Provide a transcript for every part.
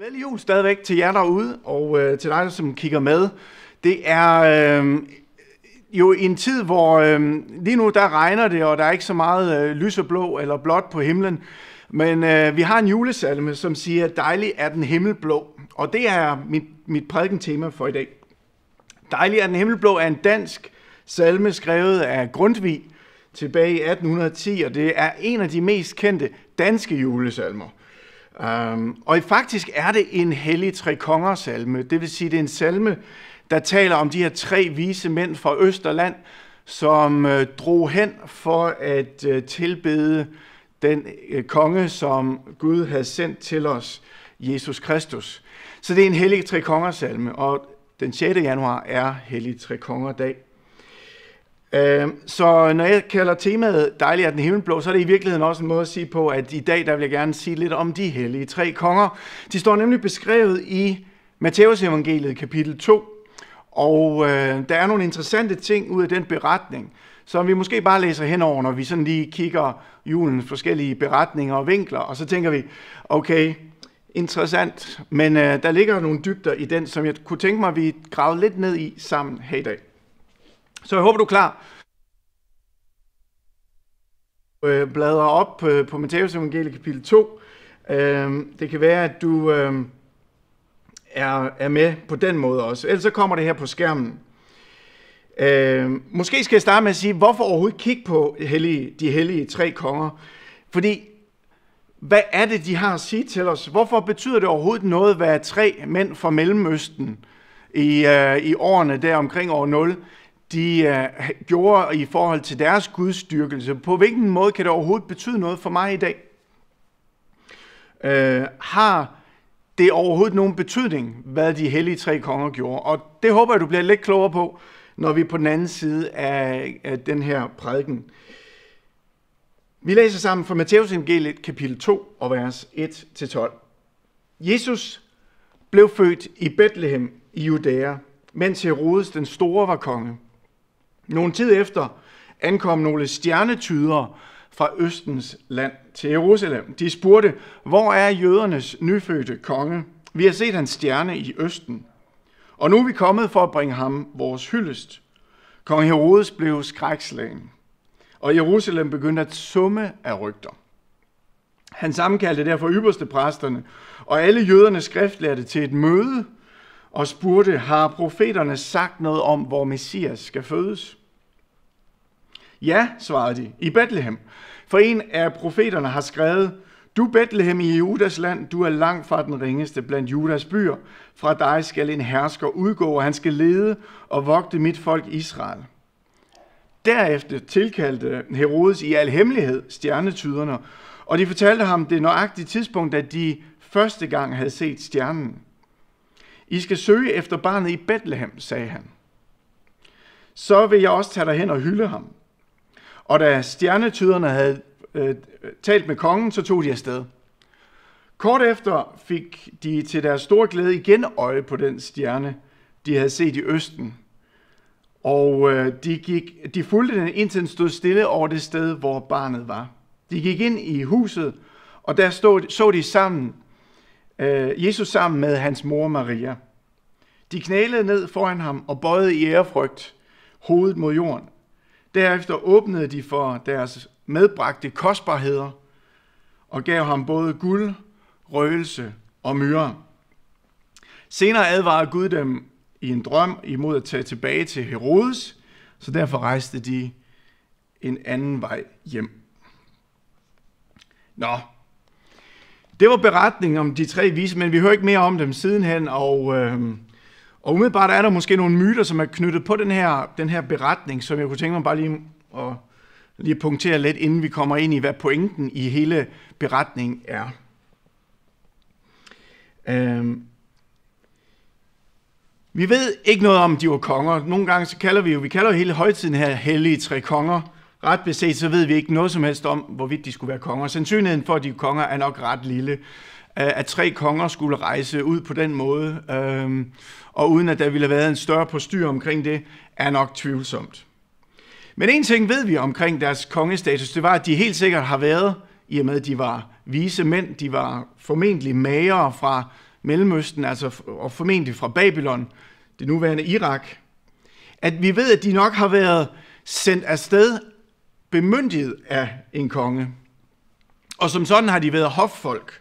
Glædelig jul stadigvæk til jer derude, og øh, til dig, som kigger med. Det er øh, jo en tid, hvor øh, lige nu der regner det, og der er ikke så meget øh, lys og blå eller blåt på himlen. Men øh, vi har en julesalme, som siger, dejlig er den himmelblå. Og det er mit, mit prædikentema for i dag. Dejlig er den himmelblå er en dansk salme skrevet af Grundtvig tilbage i 1810, og det er en af de mest kendte danske julesalmer. Um, og faktisk er det en hellig tre konger salme, det vil sige, det er en salme, der taler om de her tre vise mænd fra Østerland, som uh, drog hen for at uh, tilbede den uh, konge, som Gud havde sendt til os, Jesus Kristus. Så det er en hellig tre konger salme, og den 6. januar er hellig tre konger dag. Øh, så når jeg kalder temaet Dejlig er den himmelblå, så er det i virkeligheden også en måde at sige på, at i dag der vil jeg gerne sige lidt om de hellige tre konger. De står nemlig beskrevet i Matteus evangeliet kapitel 2, og øh, der er nogle interessante ting ud af den beretning, som vi måske bare læser henover, når vi sådan lige kigger julens forskellige beretninger og vinkler, og så tænker vi, okay, interessant, men øh, der ligger nogle dybder i den, som jeg kunne tænke mig, at vi gravede lidt ned i sammen her i dag. Så jeg håber, du er klar. Øh, bladrer op øh, på Matteus evangelie kapitel 2. Øh, det kan være, at du øh, er, er med på den måde også. Ellers så kommer det her på skærmen. Øh, måske skal jeg starte med at sige, hvorfor overhovedet kigge på hellige, de hellige tre konger? Fordi, hvad er det, de har at sige til os? Hvorfor betyder det overhovedet noget, hvad tre mænd fra Mellemøsten i, øh, i årene der omkring år 0 de øh, gjorde i forhold til deres gudstyrkelse. På hvilken måde kan det overhovedet betyde noget for mig i dag? Øh, har det overhovedet nogen betydning, hvad de hellige tre konger gjorde? Og det håber jeg, du bliver lidt klogere på, når vi er på den anden side af, af den her prædiken. Vi læser sammen fra Matteus evangeliet kapitel 2 og vers 1-12. Jesus blev født i Bethlehem i Judæa, mens Herodes den Store var konge. Nogle tid efter ankom nogle stjernetydere fra Østens land til Jerusalem. De spurgte, hvor er jødernes nyfødte konge? Vi har set hans stjerne i Østen, og nu er vi kommet for at bringe ham vores hyldest. Kong Herodes blev skrækslagen, og Jerusalem begyndte at summe af rygter. Han sammenkaldte derfor ypperste præsterne og alle jødernes skriftlærte til et møde og spurgte, har profeterne sagt noget om, hvor Messias skal fødes? Ja, svarede de, i Bethlehem. For en af profeterne har skrevet, du Bethlehem i Judas land, du er langt fra den ringeste blandt Judas byer. Fra dig skal en hersker udgå, og han skal lede og vogte mit folk Israel. Derefter tilkaldte Herodes i al hemmelighed stjernetyderne, og de fortalte ham det nøjagtige tidspunkt, da de første gang havde set stjernen. I skal søge efter barnet i Bethlehem, sagde han. Så vil jeg også tage dig hen og hylde ham. Og da stjernetyderne havde øh, talt med kongen, så tog de afsted. Kort efter fik de til deres store glæde igen øje på den stjerne, de havde set i østen. Og øh, de, gik, de fulgte den, indtil den stod stille over det sted, hvor barnet var. De gik ind i huset, og der stod, så de sammen, øh, Jesus sammen med hans mor Maria. De knælede ned foran ham og bøjede i ærefrygt hovedet mod jorden. Derefter åbnede de for deres medbragte kostbarheder og gav ham både guld, røgelse og myre. Senere advarede Gud dem i en drøm imod at tage tilbage til Herodes, så derfor rejste de en anden vej hjem. Nå, det var beretningen om de tre vise, men vi hører ikke mere om dem sidenhen, og øh, og umiddelbart er der måske nogle myter, som er knyttet på den her, den her beretning, som jeg kunne tænke mig bare lige at lige punktere lidt, inden vi kommer ind i, hvad pointen i hele beretningen er. Øhm. Vi ved ikke noget om, at de var konger. Nogle gange så kalder vi jo, vi kalder jo hele højtiden her hellige tre konger. Ret beset, så ved vi ikke noget som helst om, hvorvidt de skulle være konger. Sandsynligheden for, at de er konger, er nok ret lille at tre konger skulle rejse ud på den måde, øhm, og uden at der ville have været en større postyr omkring det, er nok tvivlsomt. Men en ting ved vi omkring deres kongestatus, det var, at de helt sikkert har været, i og med at de var vise mænd, de var formentlig mager fra Mellemøsten, altså og formentlig fra Babylon, det nuværende Irak, at vi ved, at de nok har været sendt afsted bemyndiget af en konge. Og som sådan har de været hoffolk.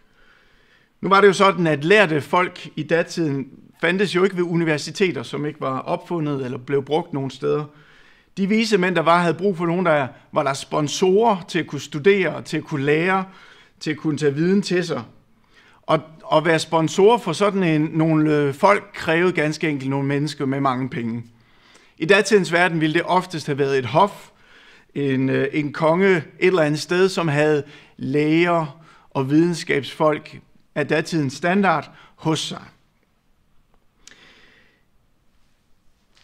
Nu var det jo sådan, at lærte folk i datiden fandtes jo ikke ved universiteter, som ikke var opfundet eller blev brugt nogen steder. De vise mænd, der var, havde brug for nogen, der var der sponsorer til at kunne studere, til at kunne lære, til at kunne tage viden til sig. Og at være sponsor for sådan en, nogle øh, folk krævede ganske enkelt nogle mennesker med mange penge. I datidens verden ville det oftest have været et hof, en, øh, en konge et eller andet sted, som havde læger og videnskabsfolk af datidens standard hos sig.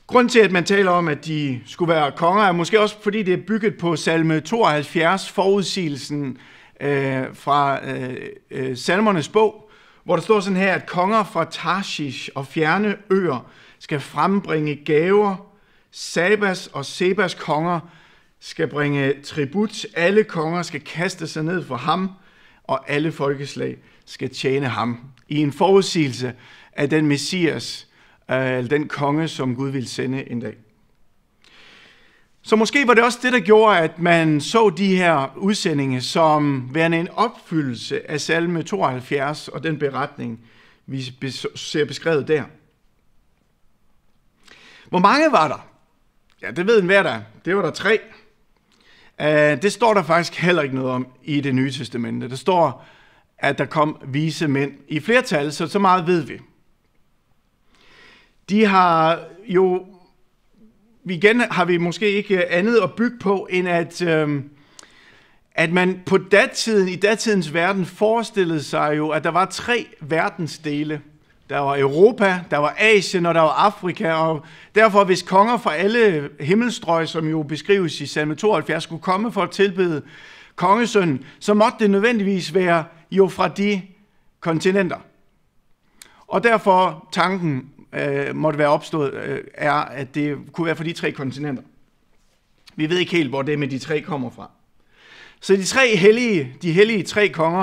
Grunden til, at man taler om, at de skulle være konger, er måske også, fordi det er bygget på salme 72, forudsigelsen øh, fra øh, øh, salmernes bog, hvor der står sådan her, at konger fra Tarshish og fjerne øer skal frembringe gaver. Sabas og Sebas konger skal bringe tribut. Alle konger skal kaste sig ned for ham og alle folkeslag skal tjene ham. I en forudsigelse af den messias, øh, eller den konge, som Gud ville sende en dag. Så måske var det også det, der gjorde, at man så de her udsendinge som værende en opfyldelse af salme 72 og den beretning, vi ser beskrevet der. Hvor mange var der? Ja, det ved en hver der. Det var der tre. Øh, det står der faktisk heller ikke noget om i det nye testamente. Der står, at der kom vise mænd i flertal, så så meget ved vi. De har jo, igen har vi måske ikke andet at bygge på, end at, øh, at man på datiden, i datidens verden forestillede sig jo, at der var tre verdensdele – der var Europa, der var Asien og der var Afrika, og derfor hvis konger fra alle himmelstrøg, som jo beskrives i salme 72, skulle komme for at tilbede kongesøn, så måtte det nødvendigvis være jo fra de kontinenter. Og derfor tanken øh, måtte være opstået, øh, er, at det kunne være fra de tre kontinenter. Vi ved ikke helt, hvor det med de tre kommer fra. Så de tre hellige, de hellige tre konger,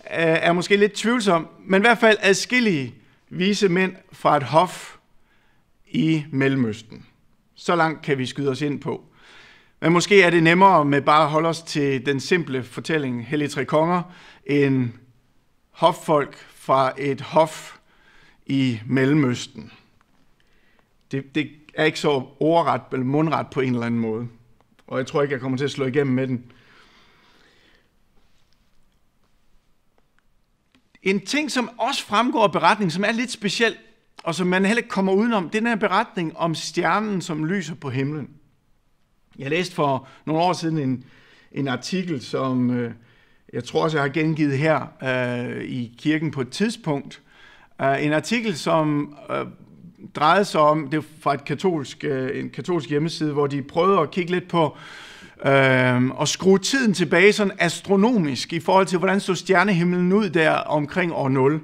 øh, er måske lidt tvivlsom, men i hvert fald adskillige vise mænd fra et hof i Mellemøsten. Så langt kan vi skyde os ind på. Men måske er det nemmere med bare at holde os til den simple fortælling Hellig Tre Konger, end hoffolk fra et hof i Mellemøsten. Det, det er ikke så ordret eller mundret på en eller anden måde. Og jeg tror ikke, jeg kommer til at slå igennem med den. En ting, som også fremgår af beretningen, som er lidt speciel, og som man heller ikke kommer udenom, det er den her beretning om stjernen, som lyser på himlen. Jeg læste for nogle år siden en, en artikel, som øh, jeg tror også, jeg har gengivet her øh, i kirken på et tidspunkt. Uh, en artikel, som øh, drejede sig om, det var fra et katolsk, øh, en katolsk hjemmeside, hvor de prøvede at kigge lidt på, øh, øh, og skrue tiden tilbage sådan astronomisk i forhold til, hvordan så stjernehimlen ud der omkring år 0.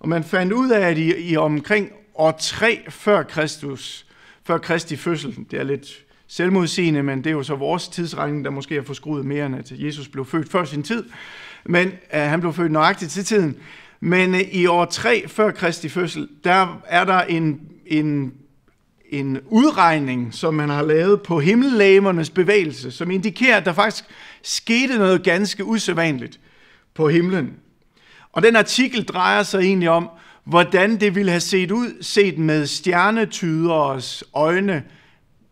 Og man fandt ud af, at i, i omkring år 3 før Kristus, før Kristi fødsel, det er lidt selvmodsigende, men det er jo så vores tidsregning, der måske har forskruet mere end, at Jesus blev født før sin tid. Men øh, han blev født nøjagtigt til tiden. Men øh, i år 3 før Kristi fødsel, der er der en, en en udregning, som man har lavet på himmellægemernes bevægelse, som indikerer, at der faktisk skete noget ganske usædvanligt på himlen. Og den artikel drejer sig egentlig om, hvordan det ville have set ud, set med stjernetyderes øjne,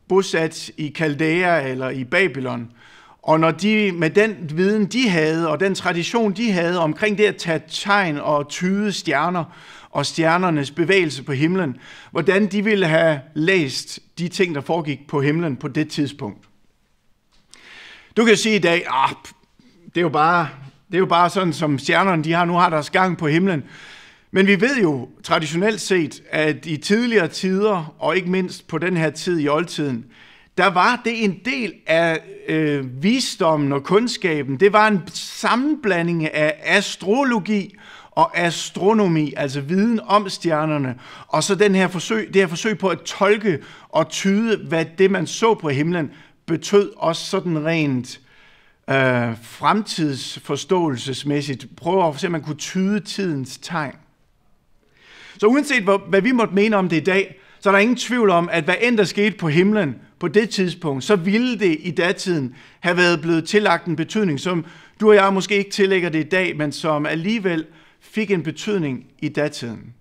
bosat i Kaldæa eller i Babylon, og når de med den viden, de havde, og den tradition, de havde omkring det at tage tegn og tyde stjerner, og stjernernes bevægelse på himlen, hvordan de ville have læst de ting, der foregik på himlen på det tidspunkt. Du kan sige i dag, ah, det er jo bare, det er jo bare sådan, som stjernerne de har, nu har deres gang på himlen. Men vi ved jo traditionelt set, at i tidligere tider, og ikke mindst på den her tid i oldtiden, der var det en del af øh, visdommen og kundskaben. Det var en sammenblanding af astrologi og astronomi, altså viden om stjernerne, og så den her forsøg, det her forsøg på at tolke og tyde, hvad det, man så på himlen, betød også sådan rent øh, fremtidsforståelsesmæssigt. Prøve at se, om man kunne tyde tidens tegn. Så uanset hvad, hvad vi måtte mene om det i dag, så er der ingen tvivl om, at hvad end der skete på himlen på det tidspunkt, så ville det i datiden have været blevet tillagt en betydning, som du og jeg måske ikke tillægger det i dag, men som alligevel fik en betydning i datiden.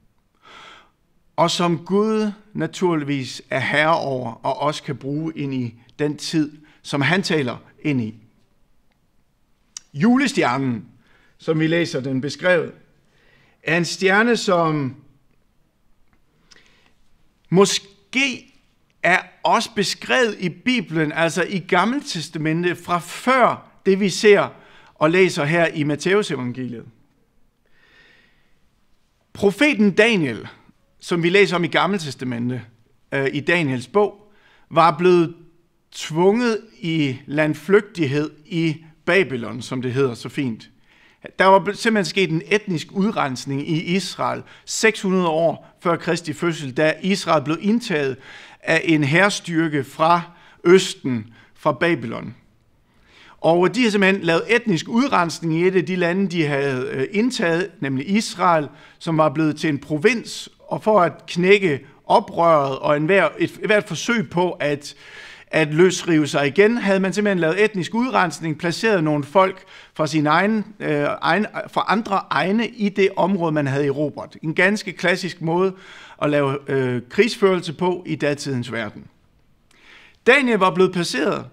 Og som Gud naturligvis er herre over og også kan bruge ind i den tid, som han taler ind i. Julestjernen, som vi læser den beskrevet, er en stjerne, som måske er også beskrevet i Bibelen, altså i Gamle Testamente, fra før det vi ser og læser her i Matteus evangeliet. Profeten Daniel, som vi læser om i Gamle Testamente, øh, i Daniels bog, var blevet tvunget i landflygtighed i Babylon, som det hedder så fint. Der var simpelthen sket en etnisk udrensning i Israel 600 år før Kristi fødsel, da Israel blev indtaget af en herstyrke fra Østen, fra Babylon. Og de har simpelthen lavet etnisk udrensning i et af de lande, de havde øh, indtaget, nemlig Israel, som var blevet til en provins, og for at knække oprøret og enhver, et, et hvert forsøg på at at løsrive sig igen, havde man simpelthen lavet etnisk udrensning, placeret nogle folk fra, sin egen, øh, egen, fra andre egne i det område, man havde erobret. En ganske klassisk måde at lave øh, krigsførelse på i datidens verden. Daniel var blevet placeret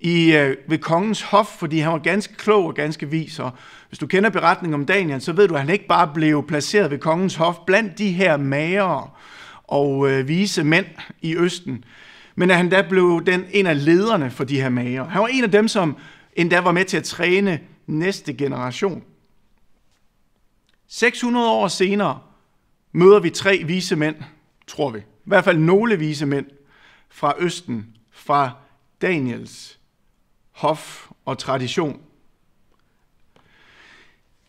i, øh, ved kongens hof, fordi han var ganske klog og ganske vis. Og hvis du kender beretningen om Daniel, så ved du, at han ikke bare blev placeret ved kongens hof blandt de her mager og øh, vise mænd i Østen men at han da blev den, en af lederne for de her mager. Han var en af dem, som endda var med til at træne næste generation. 600 år senere møder vi tre vise mænd, tror vi. I hvert fald nogle vise mænd fra Østen, fra Daniels hof og tradition.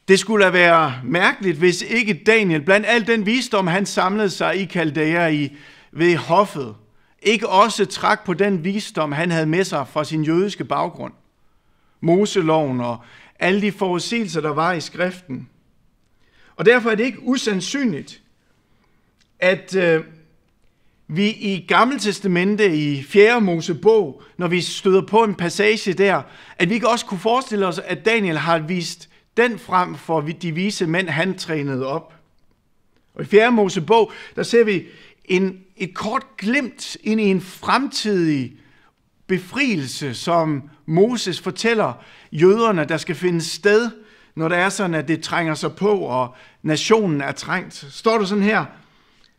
Det skulle da være mærkeligt, hvis ikke Daniel, blandt al den visdom, han samlede sig i Kaldæa i, ved hoffet, ikke også træk på den visdom, han havde med sig fra sin jødiske baggrund. Moseloven og alle de forudsigelser, der var i skriften. Og derfor er det ikke usandsynligt, at øh, vi i Gamle Testamente, i 4. Mosebog, når vi støder på en passage der, at vi ikke også kunne forestille os, at Daniel har vist den frem for de vise mænd, han trænede op. Og i 4. Mosebog, der ser vi en, et kort glimt ind i en fremtidig befrielse, som Moses fortæller jøderne, der skal finde sted, når det er sådan, at det trænger sig på, og nationen er trængt. Står du sådan her?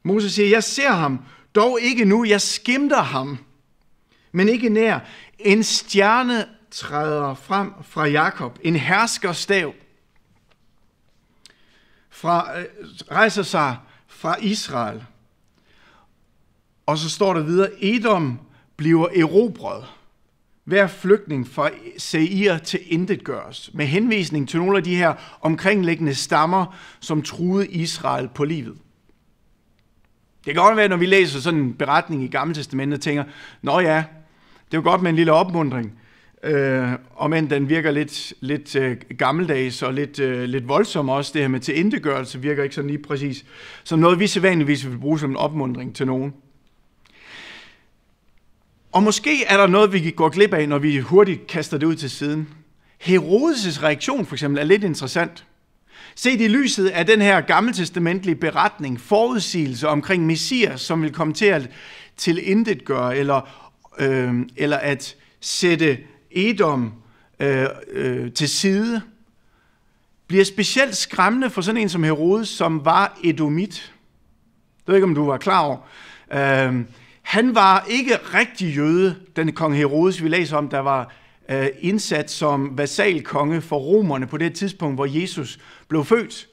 Moses siger, jeg ser ham, dog ikke nu, jeg skimter ham, men ikke nær. En stjerne træder frem fra Jakob, en herskerstav fra, øh, rejser sig fra Israel. Og så står der videre, Edom bliver erobret. Hver flygtning fra Seir til intet gøres, med henvisning til nogle af de her omkringliggende stammer, som truede Israel på livet. Det kan godt være, når vi læser sådan en beretning i Gamle Testamentet, tænker, nå ja, det er godt med en lille opmundring, øh, og men den virker lidt, lidt øh, gammeldags og lidt, øh, lidt voldsom også, det her med tilindegørelse virker ikke sådan lige præcis, som noget vi sædvanligvis vil bruge som en opmundring til nogen. Og måske er der noget, vi går glip af, når vi hurtigt kaster det ud til siden. Herodes' reaktion for eksempel er lidt interessant. Se i lyset af den her gammeltestamentlige beretning, forudsigelse omkring Messias, som vil komme til at tilintetgøre, eller, øh, eller at sætte Edom øh, øh, til side, bliver specielt skræmmende for sådan en som Herodes, som var edomit. Det ved ikke, om du var klar over. Øh, han var ikke rigtig jøde, den kong Herodes, vi læser om, der var øh, indsat som vasalkonge for romerne på det tidspunkt, hvor Jesus blev født.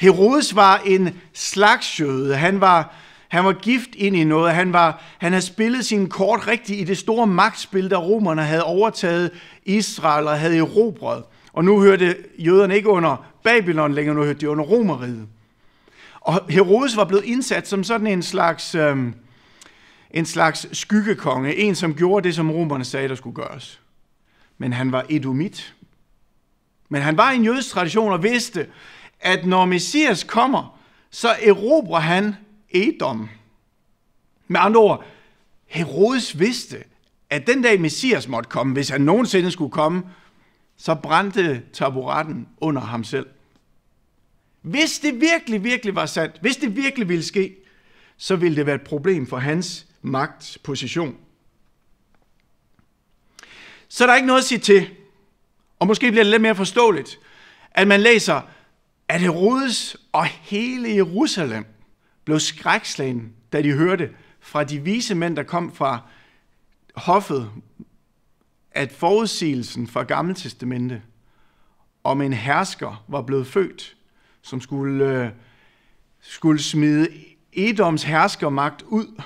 Herodes var en slags jøde. Han var, han var gift ind i noget. Han, var, han havde spillet sin kort rigtigt i det store magtspil, der romerne havde overtaget Israel og havde erobret. Og nu hørte jøderne ikke under Babylon længere, nu hørte de under romeriet. Og Herodes var blevet indsat som sådan en slags... Øh, en slags skyggekonge, en som gjorde det, som romerne sagde, der skulle gøres. Men han var edomit. Men han var i en jødisk tradition og vidste, at når Messias kommer, så erobrer han Edom. Med andre ord, Herodes vidste, at den dag Messias måtte komme, hvis han nogensinde skulle komme, så brændte taburetten under ham selv. Hvis det virkelig, virkelig var sandt, hvis det virkelig ville ske, så ville det være et problem for hans magt, position. Så der er ikke noget at sige til. Og måske bliver det lidt mere forståeligt, at man læser, at Herodes og hele Jerusalem blev skrækslagen, da de hørte fra de vise mænd, der kom fra hoffet, at forudsigelsen fra Gamle Testamente om en hersker var blevet født, som skulle, øh, skulle smide Edoms herskermagt ud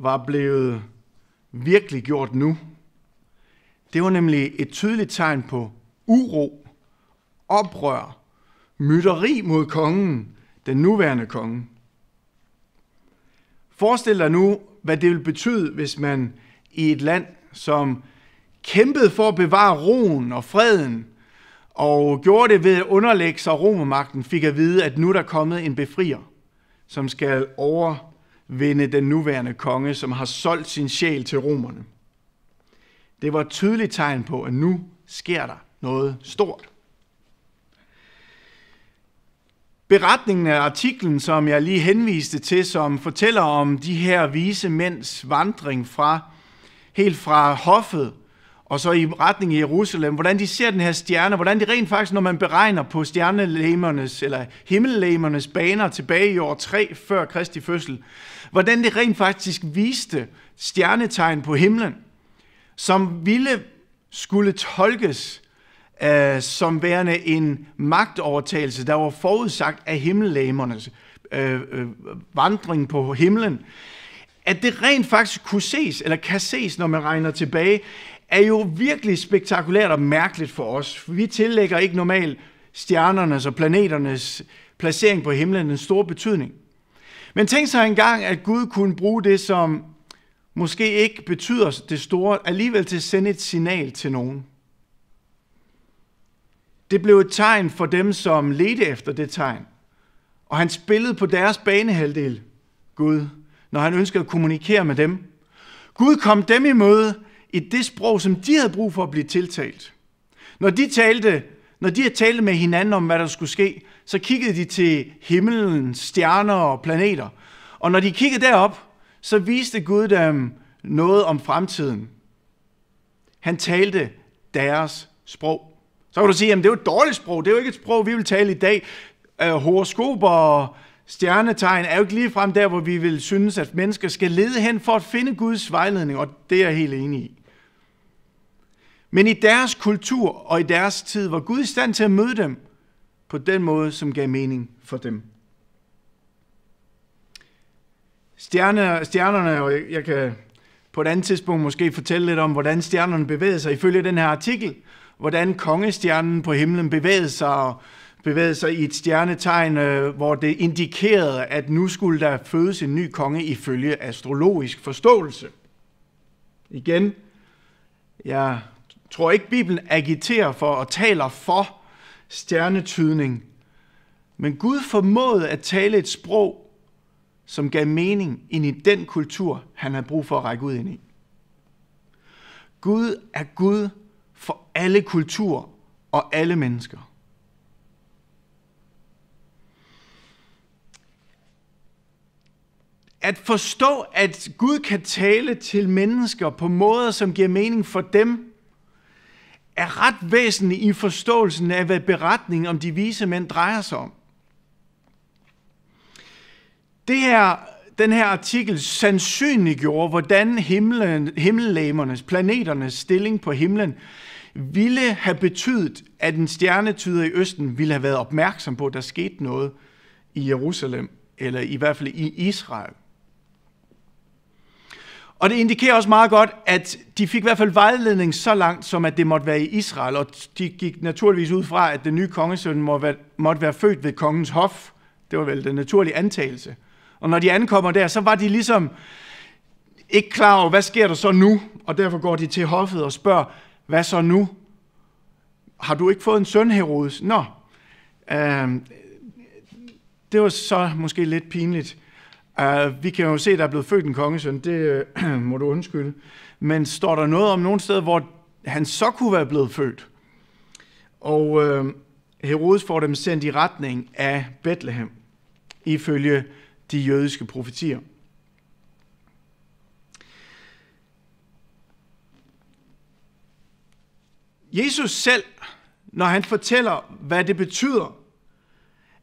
var blevet virkelig gjort nu. Det var nemlig et tydeligt tegn på uro, oprør, mytteri mod kongen, den nuværende konge. Forestil dig nu, hvad det vil betyde, hvis man i et land, som kæmpede for at bevare roen og freden, og gjorde det ved at underlægge sig romermagten, fik at vide, at nu er der kommet en befrier, som skal over vinde den nuværende konge, som har solgt sin sjæl til romerne. Det var et tydeligt tegn på, at nu sker der noget stort. Beretningen af artiklen, som jeg lige henviste til, som fortæller om de her vise mænds vandring fra helt fra hoffet og så i retning i Jerusalem, hvordan de ser den her stjerne, hvordan de rent faktisk, når man beregner på stjernelæmernes eller himmellæmernes baner tilbage i år 3 før Kristi fødsel, hvordan det rent faktisk viste stjernetegn på himlen, som ville skulle tolkes øh, som værende en magtovertagelse, der var forudsagt af himmellægemernes øh, øh, vandring på himlen. At det rent faktisk kunne ses, eller kan ses, når man regner tilbage, er jo virkelig spektakulært og mærkeligt for os. Vi tillægger ikke normalt stjernernes og planeternes placering på himlen en stor betydning. Men tænk så engang, at Gud kunne bruge det, som måske ikke betyder det store, alligevel til at sende et signal til nogen. Det blev et tegn for dem, som ledte efter det tegn. Og han spillede på deres banehalvdel, Gud, når han ønskede at kommunikere med dem. Gud kom dem i møde i det sprog, som de havde brug for at blive tiltalt. Når de talte, når de talt med hinanden om, hvad der skulle ske, så kiggede de til himlen, stjerner og planeter. Og når de kiggede derop, så viste Gud dem noget om fremtiden. Han talte deres sprog. Så kan du sige, at det er jo et dårligt sprog. Det er jo ikke et sprog, vi vil tale i dag. Øh, horoskoper og stjernetegn er jo ikke ligefrem der, hvor vi vil synes, at mennesker skal lede hen for at finde Guds vejledning, og det er jeg helt enig i. Men i deres kultur og i deres tid var Gud i stand til at møde dem på den måde, som gav mening for dem. Stjerner, stjernerne, og jeg, jeg kan på et andet tidspunkt måske fortælle lidt om, hvordan stjernerne bevægede sig ifølge den her artikel, hvordan kongestjernen på himlen bevægede sig, og bevægede sig i et stjernetegn, øh, hvor det indikerede, at nu skulle der fødes en ny konge ifølge astrologisk forståelse. Igen, jeg tror ikke, Bibelen agiterer for og taler for stjernetydning. Men Gud formåede at tale et sprog, som gav mening ind i den kultur, han havde brug for at række ud ind i. Gud er Gud for alle kulturer og alle mennesker. At forstå, at Gud kan tale til mennesker på måder, som giver mening for dem, er ret væsentlig i forståelsen af, hvad beretningen om de vise mænd drejer sig om. Det her, den her artikel sandsynliggjorde, hvordan himlen, himmellegemernes, planeternes stilling på himlen ville have betydet, at en stjernetyder i Østen ville have været opmærksom på, at der skete noget i Jerusalem, eller i hvert fald i Israel. Og det indikerer også meget godt, at de fik i hvert fald vejledning så langt, som at det måtte være i Israel, og de gik naturligvis ud fra, at den nye kongesøn må måtte være født ved kongens hof. Det var vel den naturlige antagelse. Og når de ankommer der, så var de ligesom ikke klar over, hvad sker der så nu? Og derfor går de til hoffet og spørger, hvad så nu? Har du ikke fået en søn, Herodes? Nå, øh, det var så måske lidt pinligt. Uh, vi kan jo se, at der er blevet født en kongesøn, det uh, må du undskylde. Men står der noget om nogen steder, hvor han så kunne være blevet født? Og uh, Herodes får dem sendt i retning af Bethlehem, ifølge de jødiske profetier. Jesus selv, når han fortæller, hvad det betyder,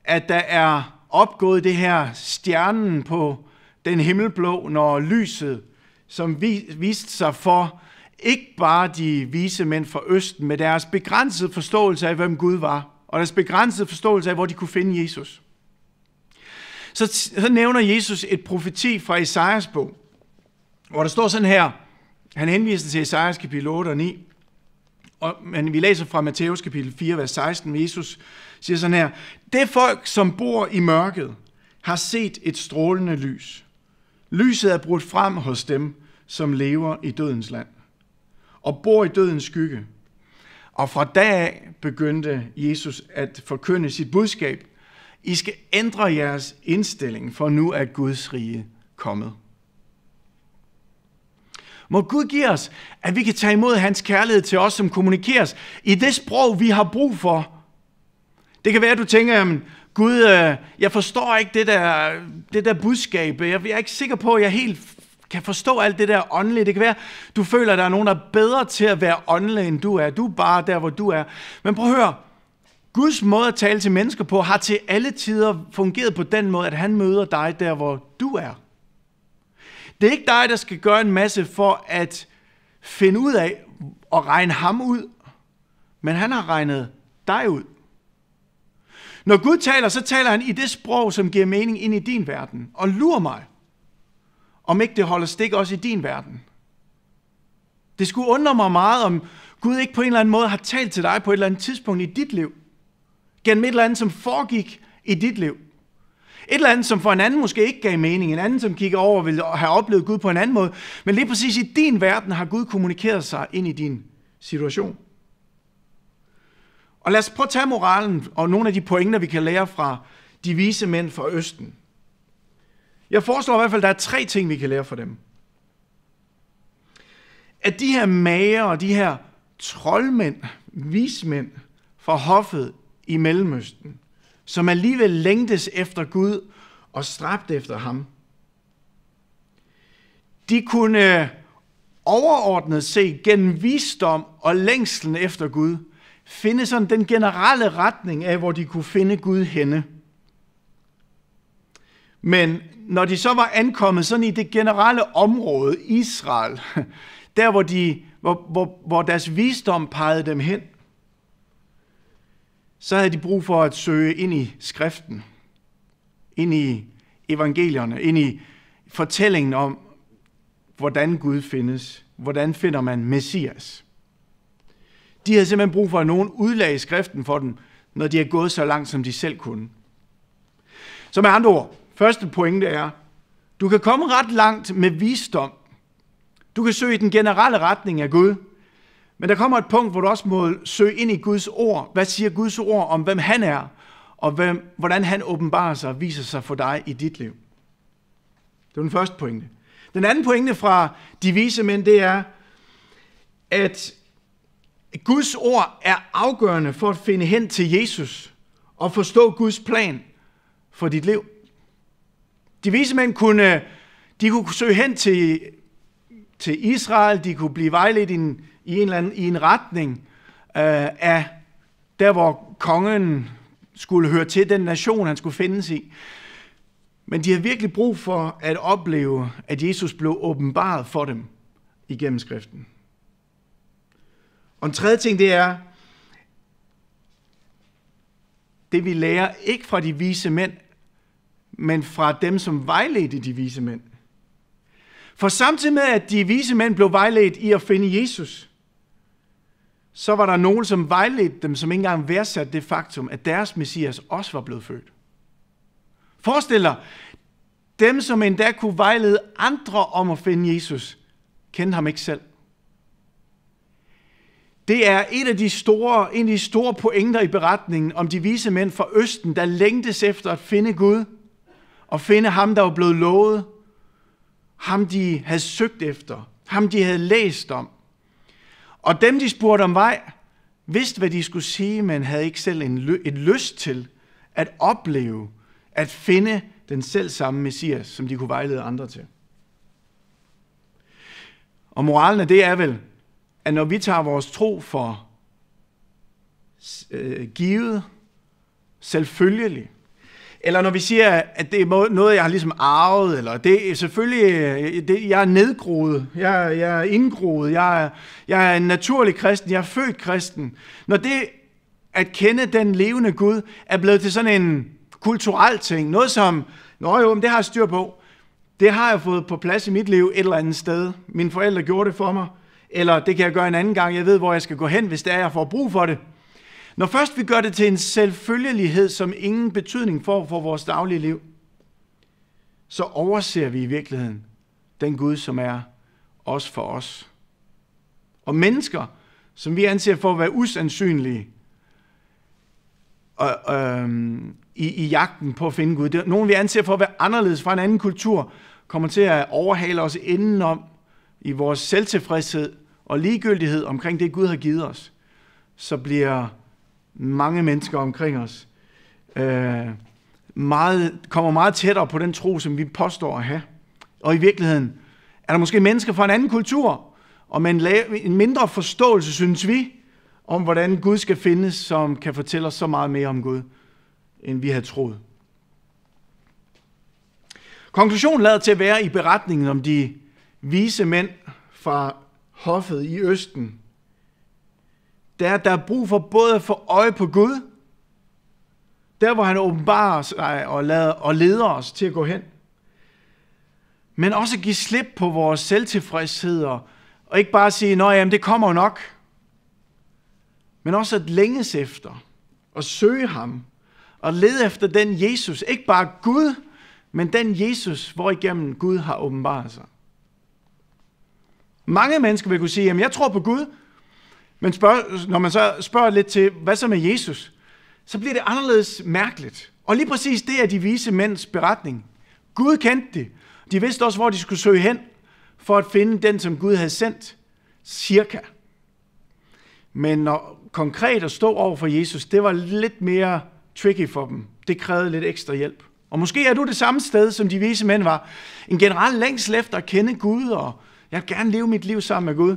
at der er opgået det her stjernen på den himmelblå, når lyset, som viste sig for ikke bare de vise mænd fra Østen med deres begrænsede forståelse af, hvem Gud var, og deres begrænsede forståelse af, hvor de kunne finde Jesus. Så, så nævner Jesus et profeti fra Esajas bog, hvor der står sådan her, han henviser til Esajas kapitel 8 og 9, og, men vi læser fra Matthæus kapitel 4, vers 16, Jesus siger sådan her, det folk, som bor i mørket, har set et strålende lys. Lyset er brudt frem hos dem, som lever i dødens land og bor i dødens skygge. Og fra da af begyndte Jesus at forkynde sit budskab. I skal ændre jeres indstilling, for nu er Guds rige kommet. Må Gud give os, at vi kan tage imod hans kærlighed til os, som kommunikeres i det sprog, vi har brug for, det kan være, at du tænker, jamen, Gud, øh, jeg forstår ikke det der, det der budskab. Jeg, er ikke sikker på, at jeg helt kan forstå alt det der åndelige. Det kan være, du føler, at der er nogen, der er bedre til at være åndelig, end du er. Du er bare der, hvor du er. Men prøv at høre. Guds måde at tale til mennesker på, har til alle tider fungeret på den måde, at han møder dig der, hvor du er. Det er ikke dig, der skal gøre en masse for at finde ud af og regne ham ud, men han har regnet dig ud. Når Gud taler, så taler han i det sprog, som giver mening ind i din verden. Og lur mig, om ikke det holder stik også i din verden. Det skulle undre mig meget, om Gud ikke på en eller anden måde har talt til dig på et eller andet tidspunkt i dit liv. Gennem et eller andet, som foregik i dit liv. Et eller andet, som for en anden måske ikke gav mening. En anden, som kigger over, vil have oplevet Gud på en anden måde. Men lige præcis i din verden har Gud kommunikeret sig ind i din situation. Og lad os prøve at tage moralen og nogle af de pointer, vi kan lære fra de vise mænd fra Østen. Jeg foreslår i hvert fald, at der er tre ting, vi kan lære fra dem. At de her mager og de her troldmænd, vismænd fra hoffet i Mellemøsten, som alligevel længtes efter Gud og stræbte efter ham, de kunne øh, overordnet se gennem visdom og længslen efter Gud – finde sådan den generelle retning af, hvor de kunne finde Gud henne. Men når de så var ankommet sådan i det generelle område, Israel, der hvor, de, hvor, hvor, hvor deres visdom pegede dem hen, så havde de brug for at søge ind i skriften, ind i evangelierne, ind i fortællingen om, hvordan Gud findes, hvordan finder man Messias. De havde simpelthen brug for, at nogen udlagde skriften for dem, når de er gået så langt, som de selv kunne. Så med andre ord, første pointe er, du kan komme ret langt med visdom. Du kan søge i den generelle retning af Gud, men der kommer et punkt, hvor du også må søge ind i Guds ord. Hvad siger Guds ord om, hvem han er, og hvem, hvordan han åbenbarer sig og viser sig for dig i dit liv? Det var den første pointe. Den anden pointe fra de vise mænd, det er, at Guds ord er afgørende for at finde hen til Jesus og forstå Guds plan for dit liv. De vise mænd kunne, de kunne søge hen til, til Israel, de kunne blive vejledt i en, i en, eller anden, i en retning øh, af der, hvor kongen skulle høre til, den nation, han skulle findes i. Men de har virkelig brug for at opleve, at Jesus blev åbenbaret for dem igennem skriften. Og en tredje ting, det er, det vi lærer ikke fra de vise mænd, men fra dem, som vejledte de vise mænd. For samtidig med, at de vise mænd blev vejledt i at finde Jesus, så var der nogen, som vejledte dem, som ikke engang værdsatte det faktum, at deres messias også var blevet født. Forestil dig, dem, som endda kunne vejlede andre om at finde Jesus, kendte ham ikke selv. Det er et af de store, en af de store pointer i beretningen om de vise mænd fra Østen, der længtes efter at finde Gud og finde ham, der var blevet lovet, ham de havde søgt efter, ham de havde læst om. Og dem, de spurgte om vej, vidste, hvad de skulle sige, men havde ikke selv en, ly et lyst til at opleve, at finde den selv samme Messias, som de kunne vejlede andre til. Og moralen af det er vel, at når vi tager vores tro for øh, givet, selvfølgelig, eller når vi siger, at det er noget, jeg har ligesom arvet, eller det er selvfølgelig, øh, det, jeg er nedgroet, jeg, jeg er indgroet, jeg er, jeg er en naturlig kristen, jeg er født kristen. Når det at kende den levende Gud er blevet til sådan en kulturel ting, noget som, nå jo, men det har jeg styr på, det har jeg fået på plads i mit liv et eller andet sted. Mine forældre gjorde det for mig eller det kan jeg gøre en anden gang, jeg ved, hvor jeg skal gå hen, hvis det er, jeg får brug for det. Når først vi gør det til en selvfølgelighed, som ingen betydning får for vores daglige liv, så overser vi i virkeligheden den Gud, som er os for os. Og mennesker, som vi anser for at være usandsynlige og, øh, i, i jagten på at finde Gud, nogen vi anser for at være anderledes fra en anden kultur, kommer til at overhale os indenom i vores selvtilfredshed og ligegyldighed omkring det, Gud har givet os, så bliver mange mennesker omkring os øh, meget, kommer meget tættere på den tro, som vi påstår at have. Og i virkeligheden er der måske mennesker fra en anden kultur, og med en, en mindre forståelse, synes vi, om hvordan Gud skal findes, som kan fortælle os så meget mere om Gud, end vi havde troet. Konklusionen lader til at være i beretningen om de vise mænd fra hoffet i Østen, der er, der er brug for både at få øje på Gud, der hvor han åbenbarer sig og, lader, og leder os til at gå hen, men også give slip på vores selvtilfredshed og ikke bare sige, at det kommer nok, men også at længes efter og søge ham og lede efter den Jesus, ikke bare Gud, men den Jesus, hvor igennem Gud har åbenbaret sig. Mange mennesker vil kunne sige, at jeg tror på Gud, men spørg, når man så spørger lidt til, hvad så med Jesus, så bliver det anderledes mærkeligt. Og lige præcis det er de vise mænds beretning. Gud kendte det. De vidste også, hvor de skulle søge hen, for at finde den, som Gud havde sendt, cirka. Men når konkret at stå over for Jesus, det var lidt mere tricky for dem. Det krævede lidt ekstra hjælp. Og måske er du det samme sted, som de vise mænd var. En generel længsel efter at kende Gud og jeg vil gerne leve mit liv sammen med Gud.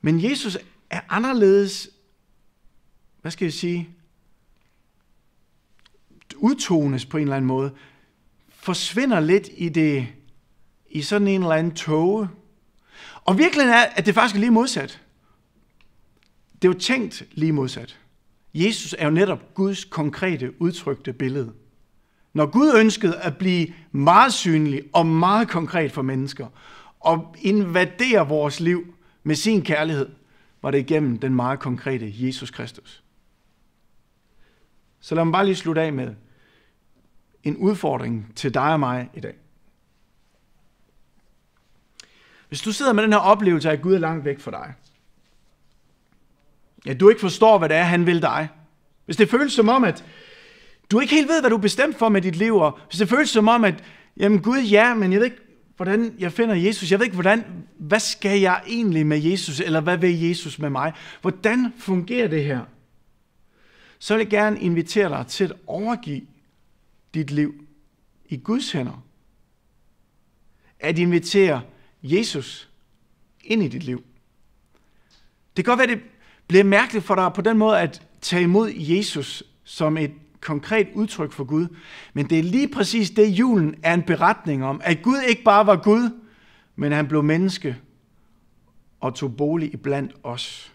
Men Jesus er anderledes, hvad skal jeg sige, udtones på en eller anden måde, forsvinder lidt i det, i sådan en eller anden toge. Og virkeligheden er, at det faktisk er lige modsat. Det er jo tænkt lige modsat. Jesus er jo netop Guds konkrete udtrykte billede. Når Gud ønskede at blive meget synlig og meget konkret for mennesker, og invaderer vores liv med sin kærlighed, var det igennem den meget konkrete Jesus Kristus. Så lad mig bare lige slutte af med en udfordring til dig og mig i dag. Hvis du sidder med den her oplevelse af, at Gud er langt væk fra dig, ja, du ikke forstår, hvad det er, han vil dig, hvis det føles som om, at du ikke helt ved, hvad du er bestemt for med dit liv, og hvis det føles som om, at jamen Gud, ja, men jeg ved ikke hvordan jeg finder Jesus. Jeg ved ikke, hvordan, hvad skal jeg egentlig med Jesus, eller hvad vil Jesus med mig? Hvordan fungerer det her? Så vil jeg gerne invitere dig til at overgive dit liv i Guds hænder. At invitere Jesus ind i dit liv. Det kan godt være, det bliver mærkeligt for dig på den måde at tage imod Jesus som et konkret udtryk for Gud, men det er lige præcis det, julen er en beretning om, at Gud ikke bare var Gud, men han blev menneske og tog bolig iblandt os.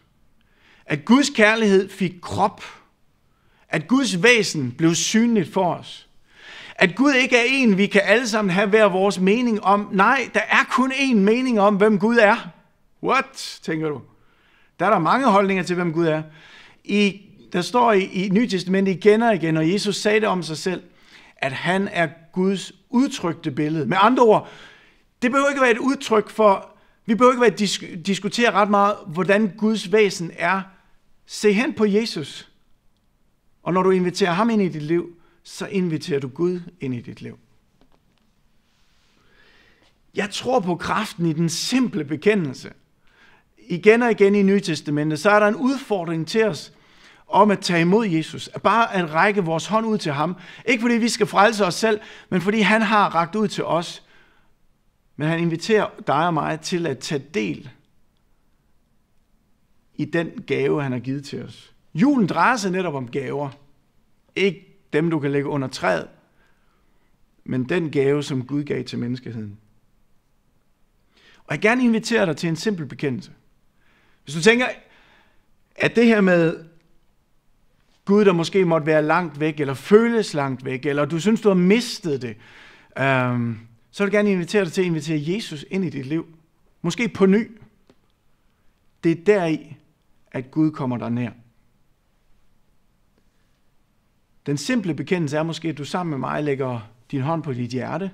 At Guds kærlighed fik krop, at Guds væsen blev synligt for os. At Gud ikke er en, vi kan alle sammen have hver vores mening om. Nej, der er kun én mening om, hvem Gud er. What, tænker du? Der er der mange holdninger til, hvem Gud er. I der står i, i Nye igen og igen, og Jesus sagde det om sig selv, at han er Guds udtrykte billede. Med andre ord, det behøver ikke være et udtryk for, vi behøver ikke være disk, diskutere ret meget, hvordan Guds væsen er. Se hen på Jesus. Og når du inviterer ham ind i dit liv, så inviterer du Gud ind i dit liv. Jeg tror på kraften i den simple bekendelse. Igen og igen i Nye Testamentet, så er der en udfordring til os, om at tage imod Jesus. Bare at række vores hånd ud til ham. Ikke fordi vi skal frelse os selv, men fordi han har ragt ud til os. Men han inviterer dig og mig til at tage del i den gave, han har givet til os. Julen drejer sig netop om gaver. Ikke dem, du kan lægge under træet, men den gave, som Gud gav til menneskeheden. Og jeg gerne invitere dig til en simpel bekendelse. Hvis du tænker, at det her med Gud, der måske måtte være langt væk, eller føles langt væk, eller du synes, du har mistet det, øhm, så vil jeg gerne invitere dig til at invitere Jesus ind i dit liv. Måske på ny. Det er deri, at Gud kommer dig nær. Den simple bekendelse er måske, at du sammen med mig lægger din hånd på dit hjerte,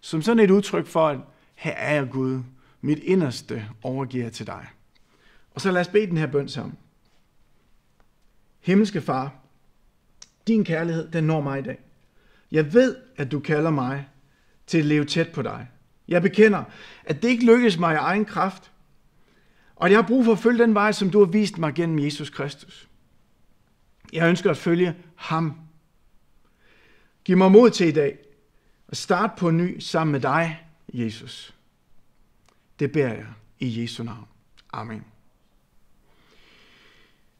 som sådan et udtryk for, at her er jeg Gud, mit inderste overgiver jeg til dig. Og så lad os bede den her bøn sammen. Himmelske Far, din kærlighed, den når mig i dag. Jeg ved, at du kalder mig til at leve tæt på dig. Jeg bekender, at det ikke lykkes mig i egen kraft, og jeg har brug for at følge den vej, som du har vist mig gennem Jesus Kristus. Jeg ønsker at følge ham. Giv mig mod til i dag at starte på ny sammen med dig, Jesus. Det beder jeg i Jesu navn. Amen.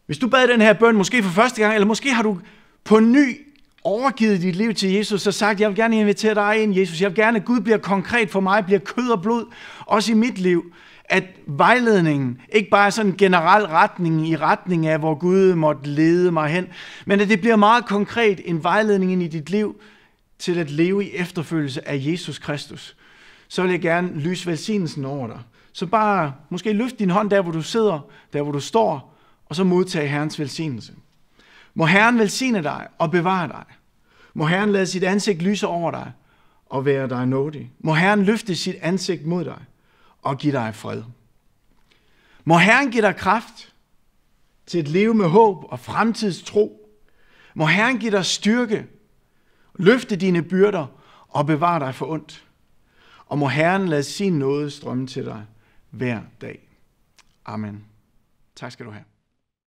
Hvis du bad den her bøn, måske for første gang, eller måske har du på ny overgivet dit liv til Jesus og sagt, jeg vil gerne invitere dig ind, Jesus. Jeg vil gerne, at Gud bliver konkret for mig, bliver kød og blod, også i mit liv. At vejledningen ikke bare er sådan en generel retning i retning af, hvor Gud måtte lede mig hen, men at det bliver meget konkret en vejledning ind i dit liv til at leve i efterfølgelse af Jesus Kristus. Så vil jeg gerne lyse velsignelsen over dig. Så bare måske løft din hånd der, hvor du sidder, der hvor du står, og så modtage Herrens velsignelse. Må Herren velsigne dig og bevare dig. Må Herren lade sit ansigt lyse over dig og være dig nådig. Må Herren løfte sit ansigt mod dig og give dig fred. Må Herren give dig kraft til at leve med håb og fremtidstro. Må Herren give dig styrke, løfte dine byrder og bevare dig for ondt. Og må Herren lade sin nåde strømme til dig hver dag. Amen. Tak skal du have.